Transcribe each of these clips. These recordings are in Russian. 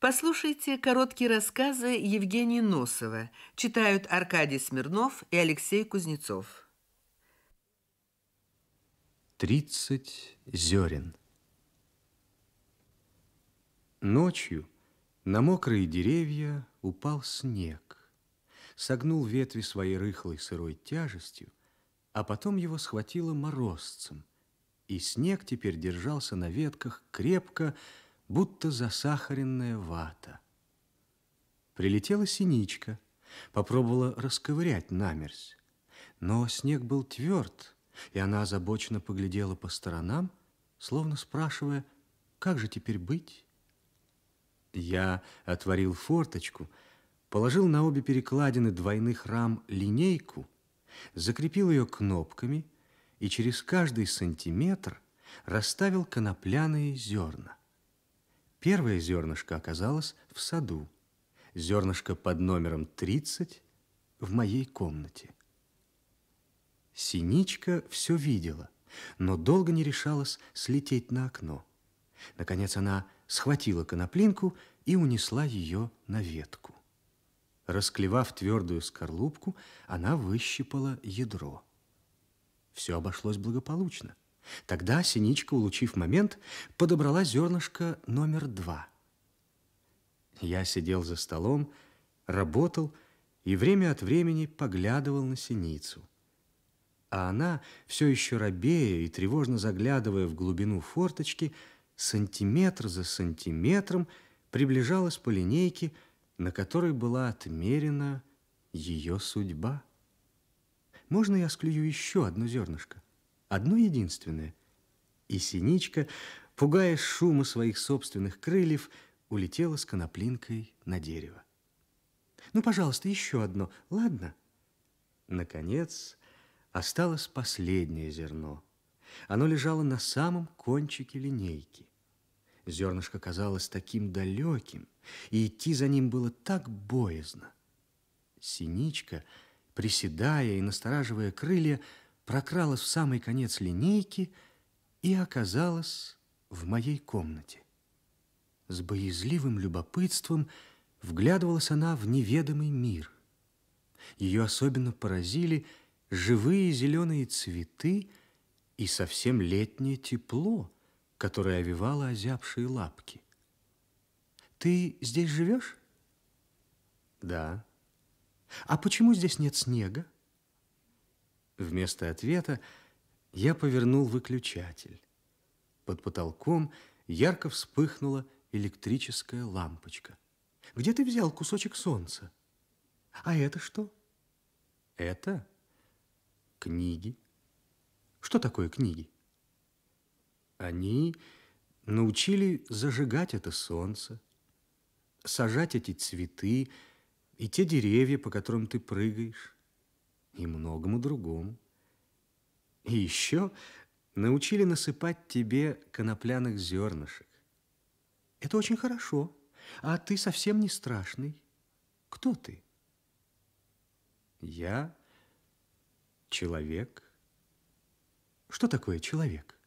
Послушайте короткие рассказы Евгения Носова. Читают Аркадий Смирнов и Алексей Кузнецов. Тридцать зерен. Ночью на мокрые деревья упал снег, согнул ветви своей рыхлой сырой тяжестью, а потом его схватило морозцем, и снег теперь держался на ветках крепко, будто засахаренная вата. Прилетела синичка, попробовала расковырять намерзь, но снег был тверд, и она озабоченно поглядела по сторонам, словно спрашивая, как же теперь быть? Я отворил форточку, положил на обе перекладины двойных рам линейку, закрепил ее кнопками и через каждый сантиметр расставил конопляные зерна. Первое зернышко оказалось в саду. Зернышко под номером 30 в моей комнате. Синичка все видела, но долго не решалась слететь на окно. Наконец она схватила коноплинку и унесла ее на ветку. Расклевав твердую скорлупку, она выщипала ядро. Все обошлось благополучно. Тогда Синичка, улучив момент, подобрала зернышко номер два. Я сидел за столом, работал и время от времени поглядывал на Синицу. А она, все еще робея и тревожно заглядывая в глубину форточки, сантиметр за сантиметром приближалась по линейке, на которой была отмерена ее судьба. Можно я склюю еще одно зернышко? одно единственное. И синичка, пугая шума своих собственных крыльев, улетела с коноплинкой на дерево. «Ну, пожалуйста, еще одно, ладно?» Наконец, осталось последнее зерно. Оно лежало на самом кончике линейки. Зернышко казалось таким далеким, и идти за ним было так боязно. Синичка, приседая и настораживая крылья, прокралась в самый конец линейки и оказалась в моей комнате. С боязливым любопытством вглядывалась она в неведомый мир. Ее особенно поразили живые зеленые цветы и совсем летнее тепло, которое овивало озябшие лапки. «Ты здесь живешь?» «Да». «А почему здесь нет снега?» Вместо ответа я повернул выключатель. Под потолком ярко вспыхнула электрическая лампочка. Где ты взял кусочек солнца? А это что? Это книги. Что такое книги? Они научили зажигать это солнце, сажать эти цветы и те деревья, по которым ты прыгаешь и многому другому. И еще научили насыпать тебе конопляных зернышек. Это очень хорошо, а ты совсем не страшный. Кто ты? Я человек. Что такое человек?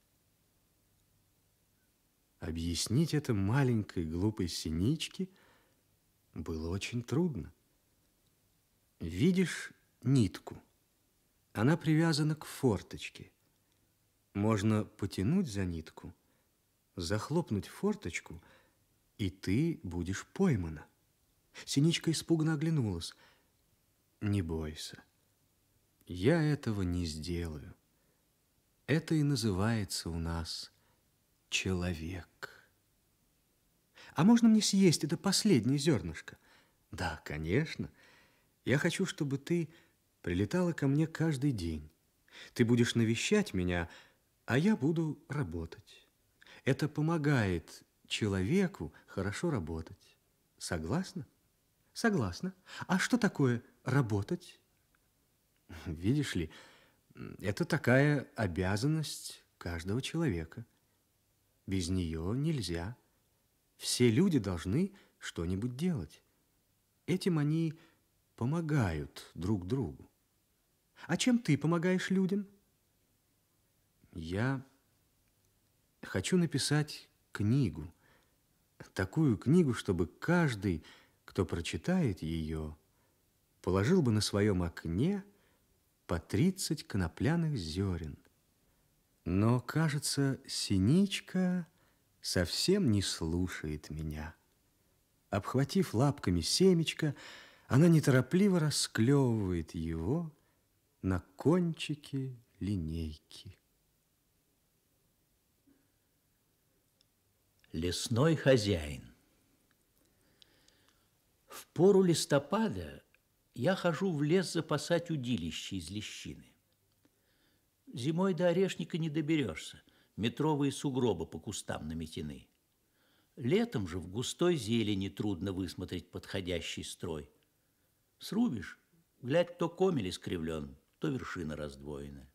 Объяснить это маленькой глупой синичке было очень трудно. Видишь нитку. Она привязана к форточке. Можно потянуть за нитку, захлопнуть форточку, и ты будешь поймана. Синичка испуганно оглянулась. Не бойся. Я этого не сделаю. Это и называется у нас человек. А можно мне съесть это последнее зернышко? Да, конечно. Я хочу, чтобы ты прилетала ко мне каждый день. Ты будешь навещать меня, а я буду работать. Это помогает человеку хорошо работать. Согласна? Согласна. А что такое работать? Видишь ли, это такая обязанность каждого человека. Без нее нельзя. Все люди должны что-нибудь делать. Этим они помогают друг другу. А чем ты помогаешь людям? Я хочу написать книгу. Такую книгу, чтобы каждый, кто прочитает ее, положил бы на своем окне по 30 конопляных зерен. Но, кажется, синичка совсем не слушает меня. Обхватив лапками семечко, она неторопливо расклевывает его на кончике линейки. Лесной хозяин. В пору листопада я хожу в лес запасать удилище из лещины. Зимой до орешника не доберешься, метровые сугробы по кустам наметены. Летом же в густой зелени трудно высмотреть подходящий строй. Срубишь, глядь, кто комель искривлен – то вершина раздвоена.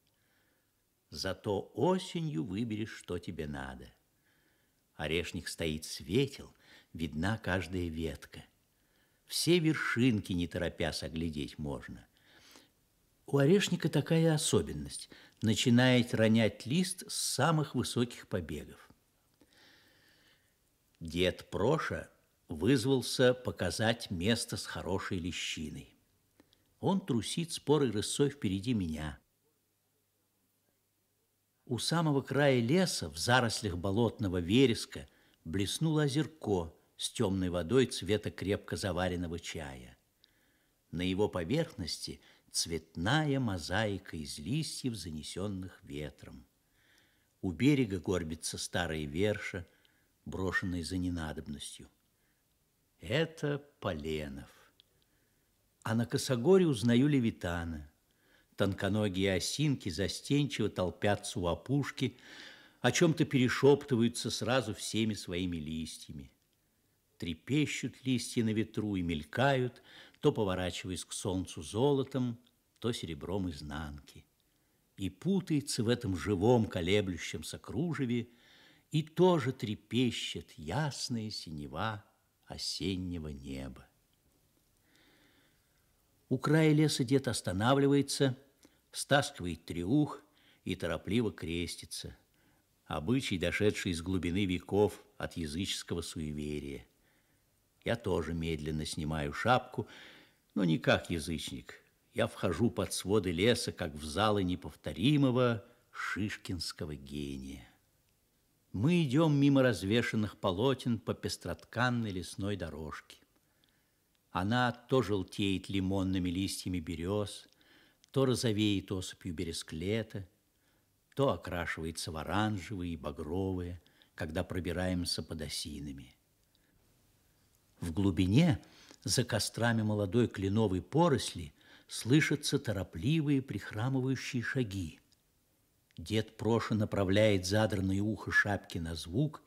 Зато осенью выберешь, что тебе надо. Орешник стоит светел, видна каждая ветка. Все вершинки, не торопясь, оглядеть можно. У орешника такая особенность. Начинает ронять лист с самых высоких побегов. Дед Проша вызвался показать место с хорошей лещиной. Он трусит спорой рысой впереди меня. У самого края леса, в зарослях болотного вереска, блеснуло озерко с темной водой цвета крепко заваренного чая. На его поверхности цветная мозаика из листьев, занесенных ветром. У берега горбится старая верша, брошенная за ненадобностью. Это Поленов а на косогоре узнаю левитана. Тонконогие осинки застенчиво толпятся у опушки, о чем-то перешептываются сразу всеми своими листьями. Трепещут листья на ветру и мелькают, то поворачиваясь к солнцу золотом, то серебром изнанки. И путается в этом живом колеблющемся кружеве, и тоже трепещет ясная синева осеннего неба. У края леса дед останавливается, стаскивает треух и торопливо крестится. Обычай, дошедший из глубины веков от языческого суеверия. Я тоже медленно снимаю шапку, но не как язычник. Я вхожу под своды леса, как в залы неповторимого шишкинского гения. Мы идем мимо развешанных полотен по пестротканной лесной дорожке. Она то желтеет лимонными листьями берез, то розовеет осыпью бересклета, то окрашивается в оранжевые и багровые, когда пробираемся под осинами. В глубине, за кострами молодой кленовой поросли, слышатся торопливые прихрамывающие шаги. Дед Проша направляет задранное ухо шапки на звук,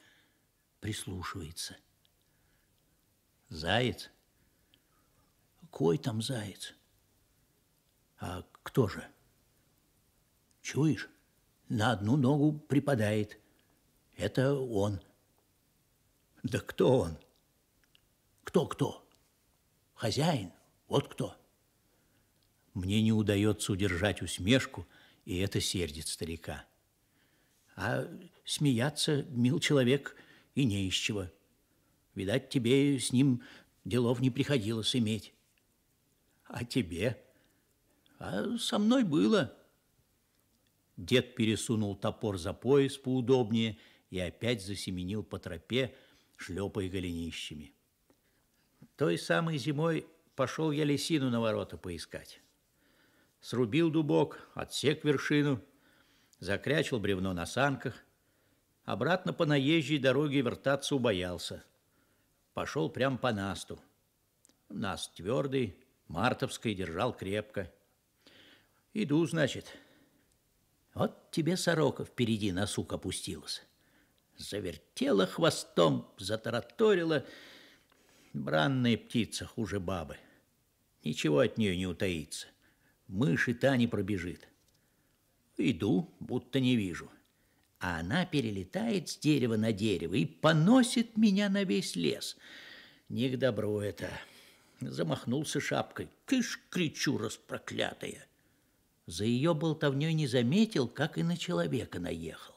прислушивается. Заяц – Кой там заяц? А кто же? Чуешь? На одну ногу припадает. Это он. Да кто он? Кто-кто? Хозяин? Вот кто. Мне не удается удержать усмешку, и это сердит старика. А смеяться, мил человек, и не из чего. Видать, тебе с ним делов не приходилось иметь. А тебе? А со мной было. Дед пересунул топор за пояс поудобнее и опять засеменил по тропе, шлепая голенищами. Той самой зимой пошел я лисину на ворота поискать. Срубил дубок, отсек вершину, закрячил бревно на санках. Обратно по наезжей дороге вертаться убоялся. Пошел прям по насту. Наст твердый, Мартовской держал крепко. Иду, значит. Вот тебе сорока впереди на сук опустилась. Завертела хвостом, затараторила. Бранная птица хуже бабы. Ничего от нее не утаится. Мышь и та не пробежит. Иду, будто не вижу. А она перелетает с дерева на дерево и поносит меня на весь лес. Не к добру это замахнулся шапкой. «Кыш, кричу, распроклятая!» За ее болтовней не заметил, как и на человека наехал.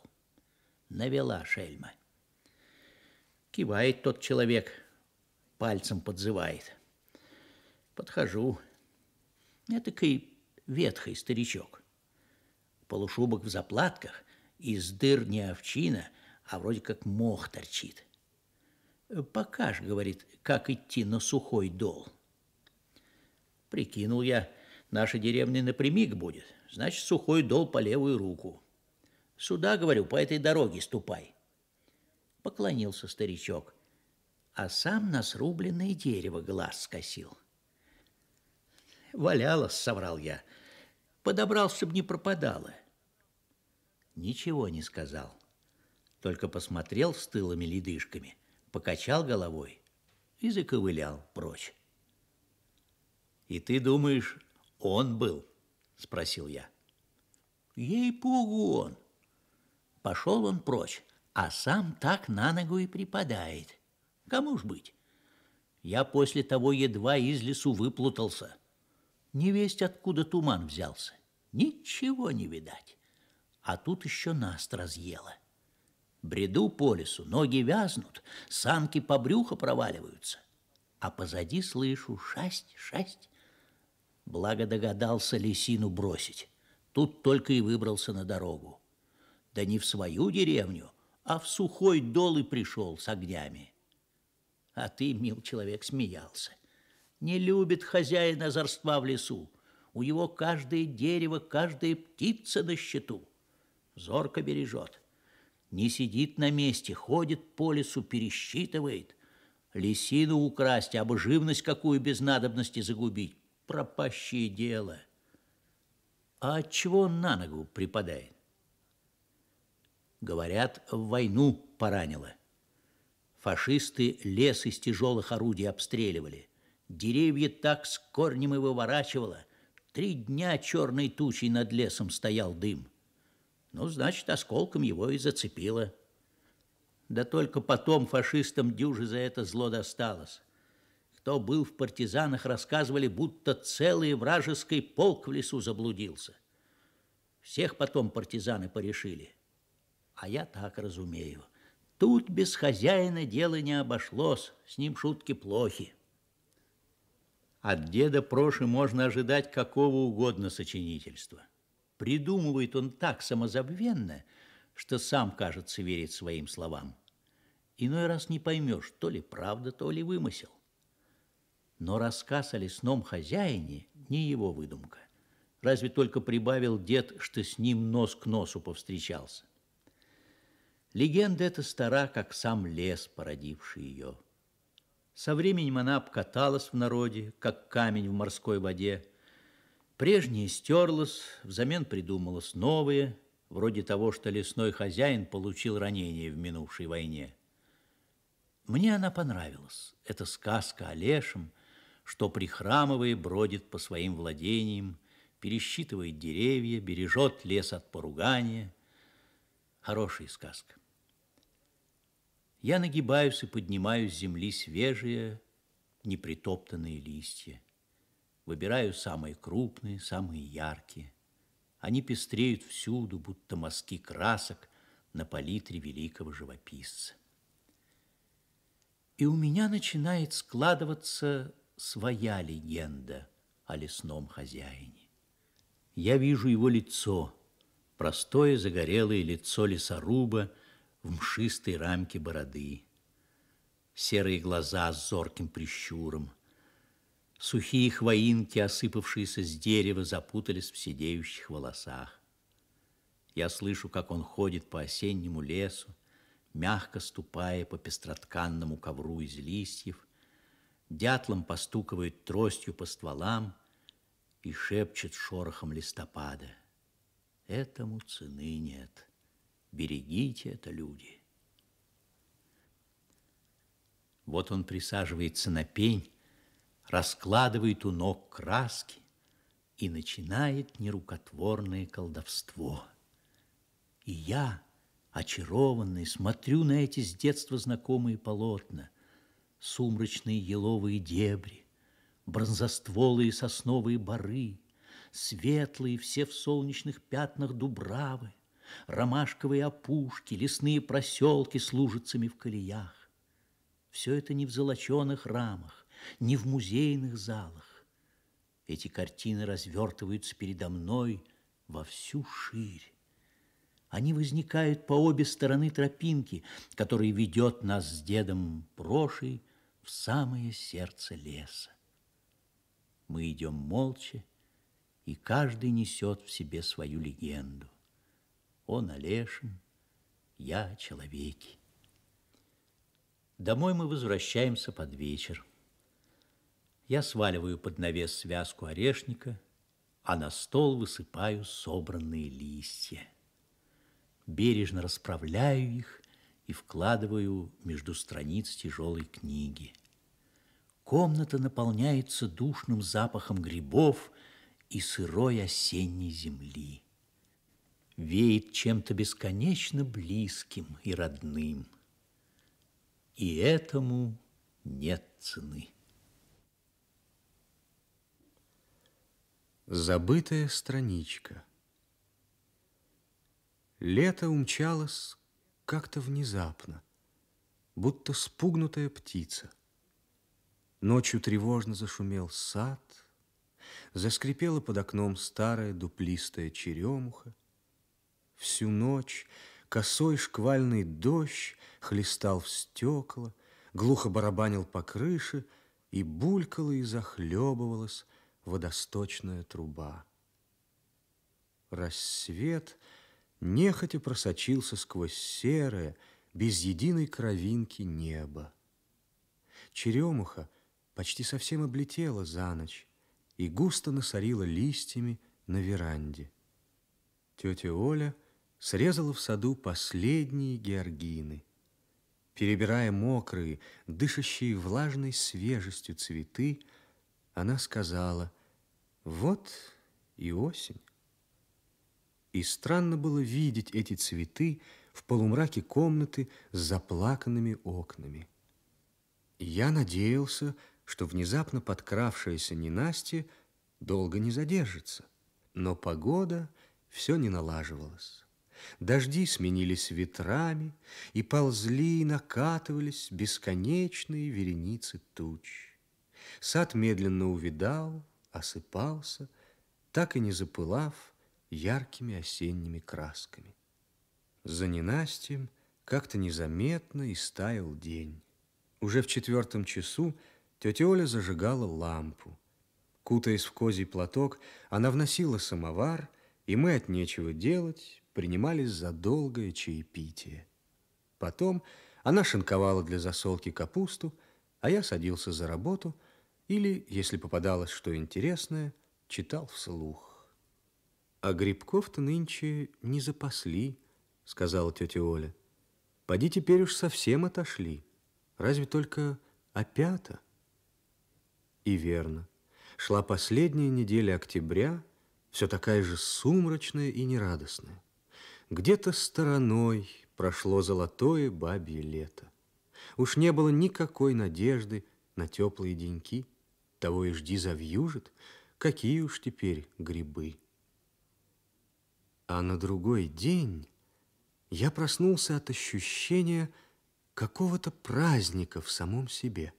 Навела шельма. Кивает тот человек, пальцем подзывает. Подхожу. Этакий ветхий старичок. Полушубок в заплатках, из дыр не овчина, а вроде как мох торчит покаж, говорит, как идти на сухой дол. Прикинул я, наша деревня напрямик будет, значит, сухой дол по левую руку. Сюда, говорю, по этой дороге ступай. Поклонился старичок, а сам на срубленное дерево глаз скосил. Валялось, соврал я, подобрался чтобы не пропадало. Ничего не сказал, только посмотрел с тылыми ледышками – покачал головой и заковылял прочь. «И ты думаешь, он был?» – спросил я. «Ей-богу он!» Пошел он прочь, а сам так на ногу и припадает. Кому ж быть? Я после того едва из лесу выплутался. Не весть, откуда туман взялся. Ничего не видать. А тут еще наст разъела. Бреду по лесу, ноги вязнут, санки по брюхо проваливаются. А позади слышу шасть, шасть. Благо догадался лисину бросить. Тут только и выбрался на дорогу. Да не в свою деревню, а в сухой дол и пришел с огнями. А ты, мил человек, смеялся. Не любит хозяин озорства в лесу. У его каждое дерево, каждая птица на счету. Зорко бережет не сидит на месте, ходит по лесу, пересчитывает. Лисину украсть, а какую без надобности загубить. Пропащее дело. А от чего он на ногу припадает? Говорят, в войну поранило. Фашисты лес из тяжелых орудий обстреливали. Деревья так с корнем и выворачивало. Три дня черной тучей над лесом стоял дым. Ну, значит, осколком его и зацепило. Да только потом фашистам дюжи за это зло досталось. Кто был в партизанах, рассказывали, будто целый вражеский полк в лесу заблудился. Всех потом партизаны порешили. А я так разумею. Тут без хозяина дело не обошлось, с ним шутки плохи. От деда Проши можно ожидать какого угодно сочинительства – Придумывает он так самозабвенно, что сам, кажется, верит своим словам. Иной раз не поймешь, то ли правда, то ли вымысел. Но рассказ о лесном хозяине не его выдумка. Разве только прибавил дед, что с ним нос к носу повстречался. Легенда эта стара, как сам лес, породивший ее. Со временем она обкаталась в народе, как камень в морской воде, Прежнее стерлось, взамен придумалось новое, вроде того, что лесной хозяин получил ранение в минувшей войне. Мне она понравилась, эта сказка о лешем, что, прихрамывая, бродит по своим владениям, пересчитывает деревья, бережет лес от поругания. Хорошая сказка. Я нагибаюсь и поднимаю с земли свежие, непритоптанные листья. Выбираю самые крупные, самые яркие. Они пестреют всюду, будто мазки красок на палитре великого живописца. И у меня начинает складываться своя легенда о лесном хозяине. Я вижу его лицо, простое загорелое лицо лесоруба в мшистой рамке бороды, серые глаза с зорким прищуром – Сухие хвоинки, осыпавшиеся с дерева, запутались в сидеющих волосах. Я слышу, как он ходит по осеннему лесу, мягко ступая по пестротканному ковру из листьев, дятлом постукивает тростью по стволам и шепчет шорохом листопада. Этому цены нет. Берегите это, люди. Вот он присаживается на пень, раскладывает у ног краски и начинает нерукотворное колдовство. И я, очарованный, смотрю на эти с детства знакомые полотна, сумрачные еловые дебри, бронзостволые сосновые бары, светлые все в солнечных пятнах дубравы, ромашковые опушки, лесные проселки с лужицами в колеях. Все это не в золоченых рамах, ни в музейных залах. Эти картины развертываются передо мной во всю ширь. Они возникают по обе стороны тропинки, которая ведет нас с дедом Прошей в самое сердце леса. Мы идем молча, и каждый несет в себе свою легенду. Он олешин я человеки Домой мы возвращаемся под вечер. Я сваливаю под навес связку орешника, а на стол высыпаю собранные листья. Бережно расправляю их и вкладываю между страниц тяжелой книги. Комната наполняется душным запахом грибов и сырой осенней земли. Веет чем-то бесконечно близким и родным. И этому нет цены. Забытая страничка. Лето умчалось как-то внезапно, будто спугнутая птица. Ночью тревожно зашумел сад, заскрипела под окном старая дуплистая черемуха. Всю ночь косой шквальный дождь хлестал в стекла, глухо барабанил по крыше и булькало и захлебывалось водосточная труба. Рассвет нехотя просочился сквозь серое, без единой кровинки небо. Черемуха почти совсем облетела за ночь и густо насорила листьями на веранде. Тетя Оля срезала в саду последние георгины. Перебирая мокрые, дышащие влажной свежестью цветы, она сказала, вот и осень. И странно было видеть эти цветы в полумраке комнаты с заплаканными окнами. Я надеялся, что внезапно подкравшаяся ненастье долго не задержится. Но погода все не налаживалась. Дожди сменились ветрами, и ползли и накатывались бесконечные вереницы туч. Сад медленно увидал, осыпался, так и не запылав яркими осенними красками. За ненастьем как-то незаметно и стаял день. Уже в четвертом часу тетя Оля зажигала лампу. Кутаясь в козий платок, она вносила самовар, и мы от нечего делать принимались за долгое чаепитие. Потом она шинковала для засолки капусту, а я садился за работу – или, если попадалось что интересное, читал вслух. «А грибков-то нынче не запасли», — сказала тетя Оля. «Поди теперь уж совсем отошли, разве только опята». И верно, шла последняя неделя октября, все такая же сумрачная и нерадостная. Где-то стороной прошло золотое бабье лето. Уж не было никакой надежды на теплые деньки – того и жди завьюжит, какие уж теперь грибы. А на другой день я проснулся от ощущения какого-то праздника в самом себе.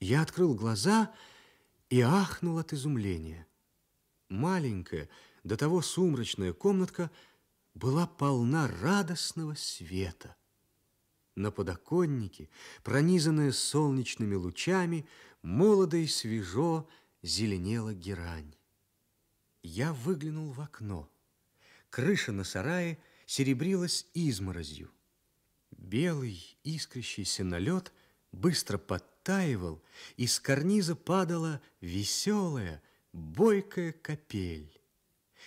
Я открыл глаза и ахнул от изумления. Маленькая, до того сумрачная комнатка была полна радостного света. На подоконнике, пронизанная солнечными лучами, Молодо и свежо зеленела герань. Я выглянул в окно. Крыша на сарае серебрилась изморозью. Белый искрящийся налет быстро подтаивал, и с карниза падала веселая, бойкая капель.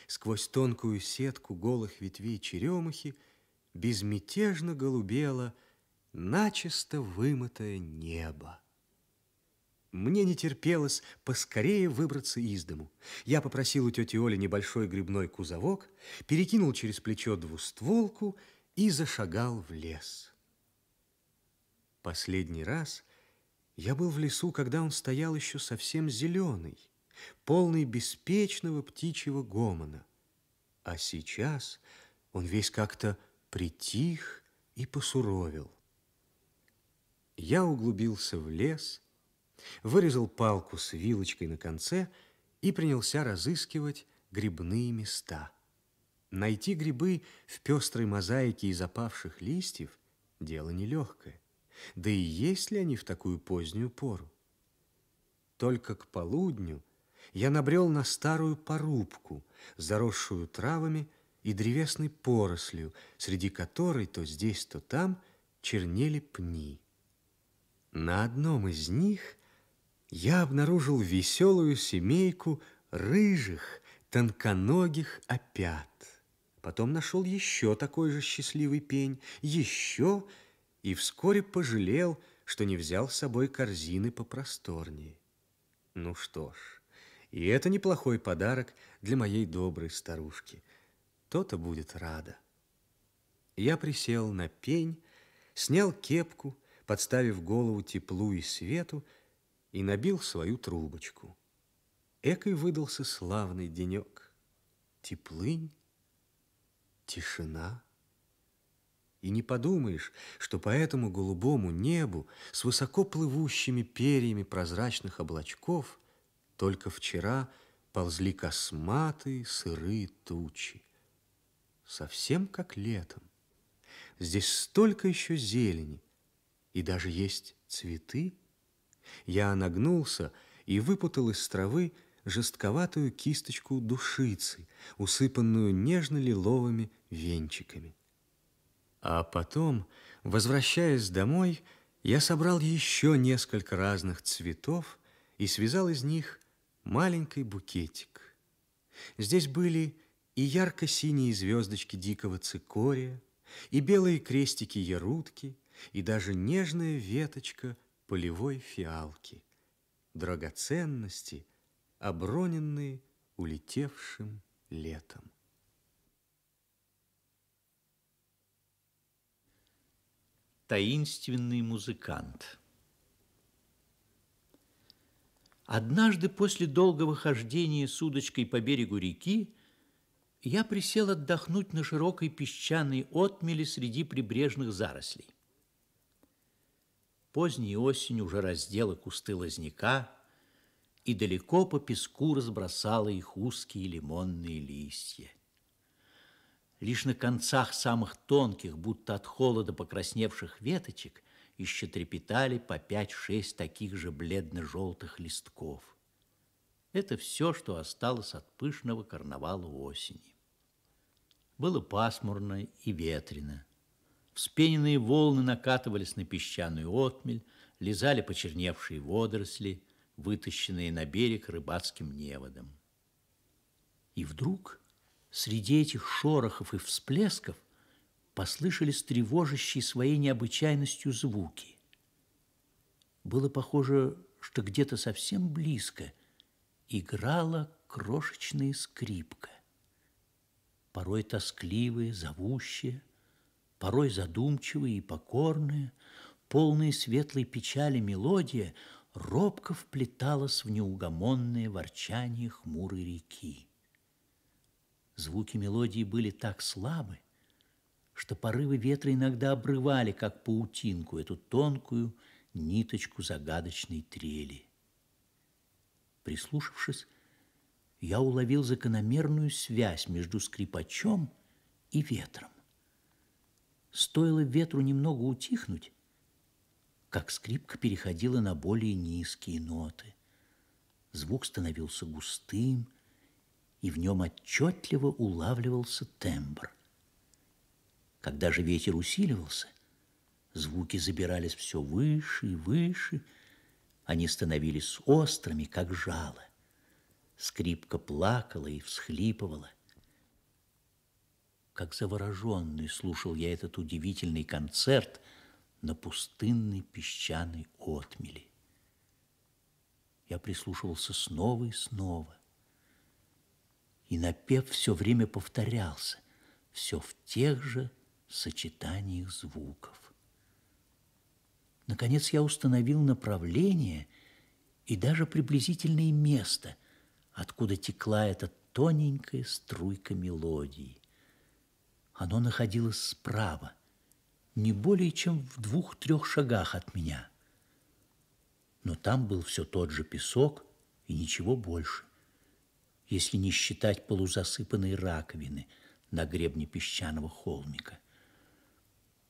Сквозь тонкую сетку голых ветвей черемухи безмятежно голубело начисто вымытое небо. Мне не терпелось поскорее выбраться из дому. Я попросил у тети Оли небольшой грибной кузовок, перекинул через плечо двустволку и зашагал в лес. Последний раз я был в лесу, когда он стоял еще совсем зеленый, полный беспечного птичьего гомона. А сейчас он весь как-то притих и посуровил. Я углубился в лес — вырезал палку с вилочкой на конце и принялся разыскивать грибные места. Найти грибы в пестрой мозаике из опавших листьев – дело нелегкое. Да и есть ли они в такую позднюю пору? Только к полудню я набрел на старую порубку, заросшую травами и древесной порослью, среди которой то здесь, то там чернели пни. На одном из них – я обнаружил веселую семейку рыжих, тонконогих опят. Потом нашел еще такой же счастливый пень, еще, и вскоре пожалел, что не взял с собой корзины попросторнее. Ну что ж, и это неплохой подарок для моей доброй старушки. То-то будет рада. Я присел на пень, снял кепку, подставив голову теплу и свету, и набил свою трубочку. Экой выдался славный денек. Теплынь, тишина. И не подумаешь, что по этому голубому небу с высоко плывущими перьями прозрачных облачков только вчера ползли косматые сырые тучи. Совсем как летом. Здесь столько еще зелени, и даже есть цветы, я нагнулся и выпутал из травы жестковатую кисточку душицы, усыпанную нежно-лиловыми венчиками. А потом, возвращаясь домой, я собрал еще несколько разных цветов и связал из них маленький букетик. Здесь были и ярко-синие звездочки дикого цикория, и белые крестики ярутки, и даже нежная веточка полевой фиалки, драгоценности, оброненные улетевшим летом. Таинственный музыкант. Однажды после долгого хождения с удочкой по берегу реки я присел отдохнуть на широкой песчаной отмели среди прибрежных зарослей поздней осень уже раздела кусты лозняка и далеко по песку разбросала их узкие лимонные листья. Лишь на концах самых тонких, будто от холода покрасневших веточек, еще трепетали по пять-шесть таких же бледно-желтых листков. Это все, что осталось от пышного карнавала осени. Было пасмурно и ветрено. Вспененные волны накатывались на песчаную отмель, лизали почерневшие водоросли, вытащенные на берег рыбацким неводом. И вдруг среди этих шорохов и всплесков послышались тревожащие своей необычайностью звуки. Было похоже, что где-то совсем близко играла крошечная скрипка, порой тоскливая, зовущая, порой задумчивые и покорные, полные светлой печали мелодия робко вплеталась в неугомонное ворчание хмурой реки. Звуки мелодии были так слабы, что порывы ветра иногда обрывали, как паутинку, эту тонкую ниточку загадочной трели. Прислушавшись, я уловил закономерную связь между скрипачом и ветром. Стоило ветру немного утихнуть, как скрипка переходила на более низкие ноты. Звук становился густым, и в нем отчетливо улавливался тембр. Когда же ветер усиливался, звуки забирались все выше и выше, они становились острыми, как жало. Скрипка плакала и всхлипывала. Как завороженный слушал я этот удивительный концерт на пустынной песчаной отмели. Я прислушивался снова и снова. И напев все время повторялся, все в тех же сочетаниях звуков. Наконец я установил направление и даже приблизительное место, откуда текла эта тоненькая струйка мелодии. Оно находилось справа, не более чем в двух-трех шагах от меня. Но там был все тот же песок и ничего больше, если не считать полузасыпанной раковины на гребне песчаного холмика.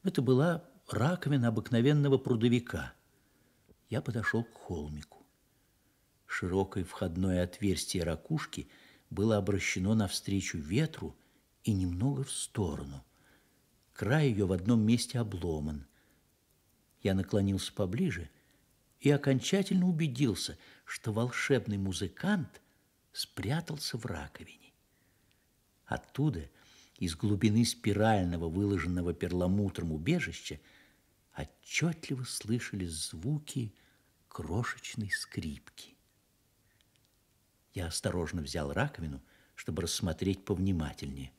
Это была раковина обыкновенного прудовика. Я подошел к холмику. Широкое входное отверстие ракушки было обращено навстречу ветру – и немного в сторону. Край ее в одном месте обломан. Я наклонился поближе и окончательно убедился, что волшебный музыкант спрятался в раковине. Оттуда, из глубины спирального, выложенного перламутром убежища, отчетливо слышались звуки крошечной скрипки. Я осторожно взял раковину, чтобы рассмотреть повнимательнее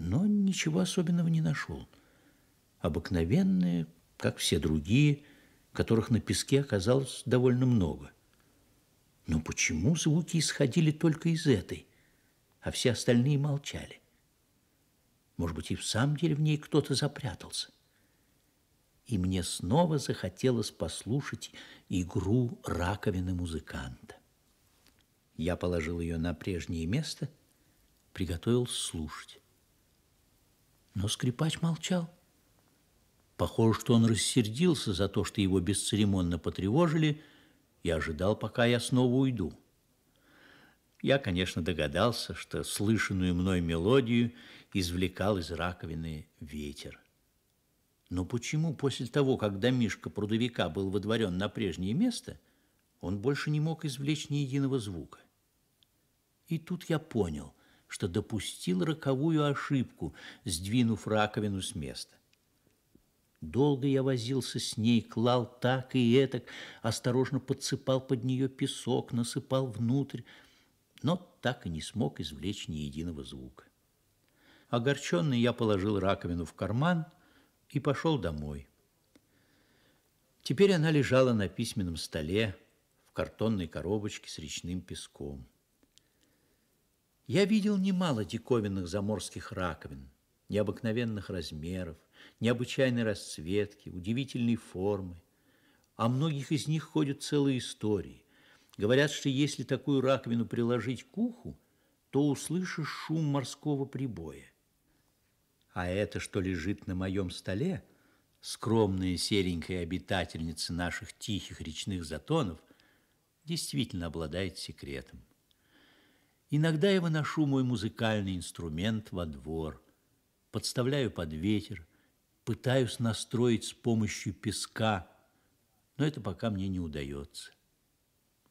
но ничего особенного не нашел. Обыкновенные, как все другие, которых на песке оказалось довольно много. Но почему звуки исходили только из этой, а все остальные молчали? Может быть, и в самом деле в ней кто-то запрятался? И мне снова захотелось послушать игру раковины музыканта. Я положил ее на прежнее место, приготовился слушать. Но скрипач молчал. Похоже, что он рассердился за то, что его бесцеремонно потревожили, и ожидал, пока я снова уйду. Я, конечно, догадался, что слышанную мной мелодию извлекал из раковины ветер. Но почему после того, как домишка прудовика был водворен на прежнее место, он больше не мог извлечь ни единого звука? И тут я понял – что допустил роковую ошибку, сдвинув раковину с места. Долго я возился с ней, клал так и этак, осторожно подсыпал под нее песок, насыпал внутрь, но так и не смог извлечь ни единого звука. Огорченный я положил раковину в карман и пошел домой. Теперь она лежала на письменном столе в картонной коробочке с речным песком. Я видел немало диковинных заморских раковин, необыкновенных размеров, необычайной расцветки, удивительной формы. О многих из них ходят целые истории. Говорят, что если такую раковину приложить к уху, то услышишь шум морского прибоя. А это, что лежит на моем столе, скромная серенькая обитательница наших тихих речных затонов, действительно обладает секретом. Иногда я выношу мой музыкальный инструмент во двор, подставляю под ветер, пытаюсь настроить с помощью песка, но это пока мне не удается.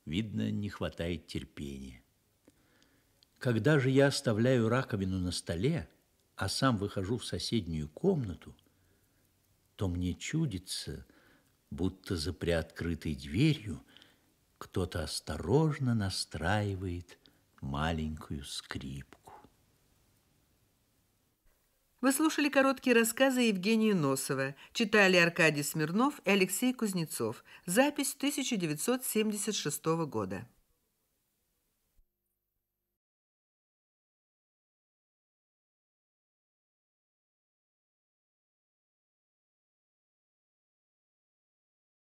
Видно, не хватает терпения. Когда же я оставляю раковину на столе, а сам выхожу в соседнюю комнату, то мне чудится, будто за приоткрытой дверью кто-то осторожно настраивает маленькую скрипку. Вы слушали короткие рассказы Евгения Носова, читали Аркадий Смирнов и Алексей Кузнецов. Запись 1976 года.